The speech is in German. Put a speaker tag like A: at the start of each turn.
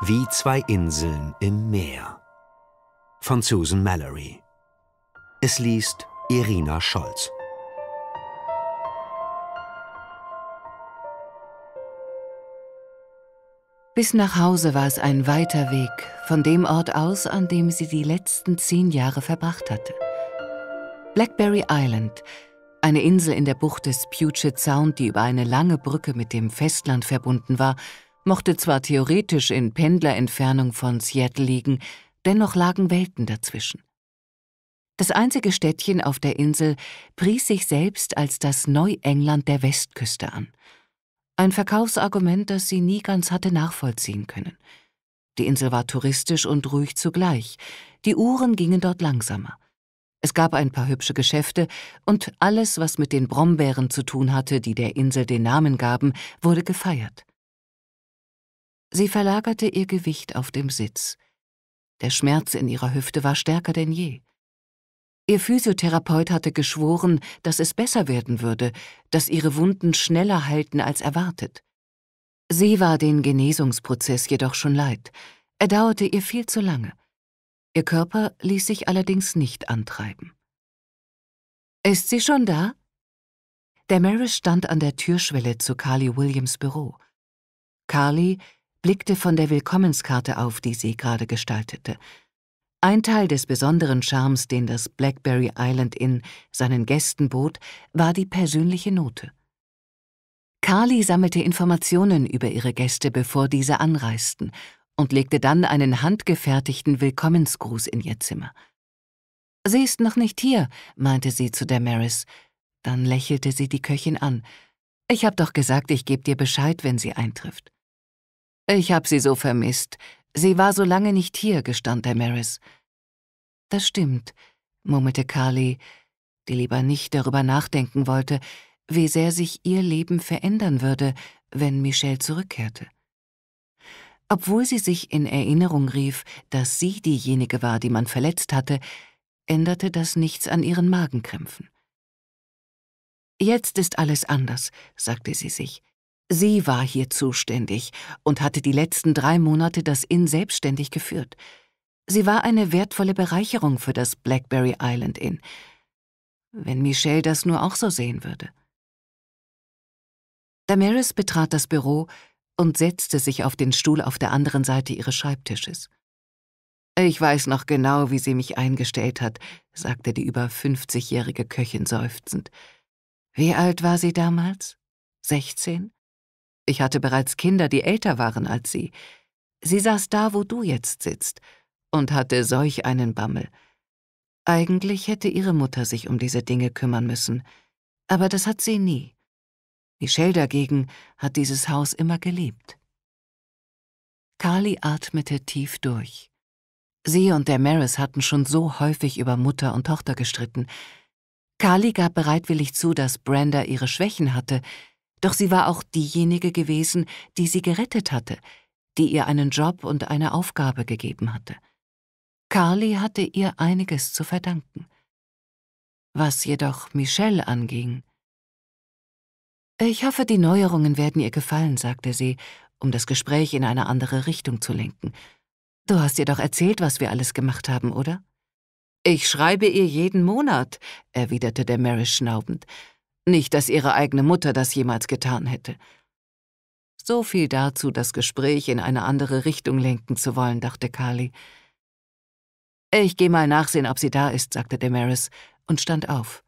A: Wie zwei Inseln im Meer. Von Susan Mallory. Es liest Irina Scholz. Bis nach Hause war es ein weiter Weg von dem Ort aus, an dem sie die letzten zehn Jahre verbracht hatte. Blackberry Island, eine Insel in der Bucht des Puget Sound, die über eine lange Brücke mit dem Festland verbunden war, mochte zwar theoretisch in Pendlerentfernung von Seattle liegen, dennoch lagen Welten dazwischen. Das einzige Städtchen auf der Insel pries sich selbst als das Neuengland der Westküste an. Ein Verkaufsargument, das sie nie ganz hatte nachvollziehen können. Die Insel war touristisch und ruhig zugleich. Die Uhren gingen dort langsamer. Es gab ein paar hübsche Geschäfte und alles, was mit den Brombeeren zu tun hatte, die der Insel den Namen gaben, wurde gefeiert. Sie verlagerte ihr Gewicht auf dem Sitz. Der Schmerz in ihrer Hüfte war stärker denn je. Ihr Physiotherapeut hatte geschworen, dass es besser werden würde, dass ihre Wunden schneller halten als erwartet. Sie war den Genesungsprozess jedoch schon leid. Er dauerte ihr viel zu lange. Ihr Körper ließ sich allerdings nicht antreiben. Ist sie schon da? Der Maris stand an der Türschwelle zu Carly Williams Büro. Carly blickte von der Willkommenskarte auf, die sie gerade gestaltete. Ein Teil des besonderen Charmes, den das Blackberry Island Inn seinen Gästen bot, war die persönliche Note. Carly sammelte Informationen über ihre Gäste, bevor diese anreisten, und legte dann einen handgefertigten Willkommensgruß in ihr Zimmer. Sie ist noch nicht hier, meinte sie zu Damaris. Dann lächelte sie die Köchin an. Ich hab doch gesagt, ich geb dir Bescheid, wenn sie eintrifft. Ich hab sie so vermisst. Sie war so lange nicht hier, gestand der Maris. Das stimmt, murmelte Carly, die lieber nicht darüber nachdenken wollte, wie sehr sich ihr Leben verändern würde, wenn Michelle zurückkehrte. Obwohl sie sich in Erinnerung rief, dass sie diejenige war, die man verletzt hatte, änderte das nichts an ihren Magenkrämpfen. Jetzt ist alles anders, sagte sie sich. Sie war hier zuständig und hatte die letzten drei Monate das Inn selbstständig geführt. Sie war eine wertvolle Bereicherung für das Blackberry Island Inn. Wenn Michelle das nur auch so sehen würde. Damaris betrat das Büro und setzte sich auf den Stuhl auf der anderen Seite ihres Schreibtisches. Ich weiß noch genau, wie sie mich eingestellt hat, sagte die über 50-jährige Köchin seufzend. Wie alt war sie damals? 16? Ich hatte bereits Kinder, die älter waren als sie. Sie saß da, wo du jetzt sitzt, und hatte solch einen Bammel. Eigentlich hätte ihre Mutter sich um diese Dinge kümmern müssen, aber das hat sie nie. Michelle dagegen hat dieses Haus immer geliebt. Carly atmete tief durch. Sie und der Maris hatten schon so häufig über Mutter und Tochter gestritten. Carly gab bereitwillig zu, dass Brenda ihre Schwächen hatte, doch sie war auch diejenige gewesen, die sie gerettet hatte, die ihr einen Job und eine Aufgabe gegeben hatte. Carly hatte ihr einiges zu verdanken. Was jedoch Michelle anging. Ich hoffe, die Neuerungen werden ihr gefallen, sagte sie, um das Gespräch in eine andere Richtung zu lenken. Du hast ihr doch erzählt, was wir alles gemacht haben, oder? Ich schreibe ihr jeden Monat, erwiderte der Mary schnaubend. Nicht, dass ihre eigene Mutter das jemals getan hätte. So viel dazu, das Gespräch in eine andere Richtung lenken zu wollen, dachte Kali. Ich gehe mal nachsehen, ob sie da ist, sagte Damaris und stand auf.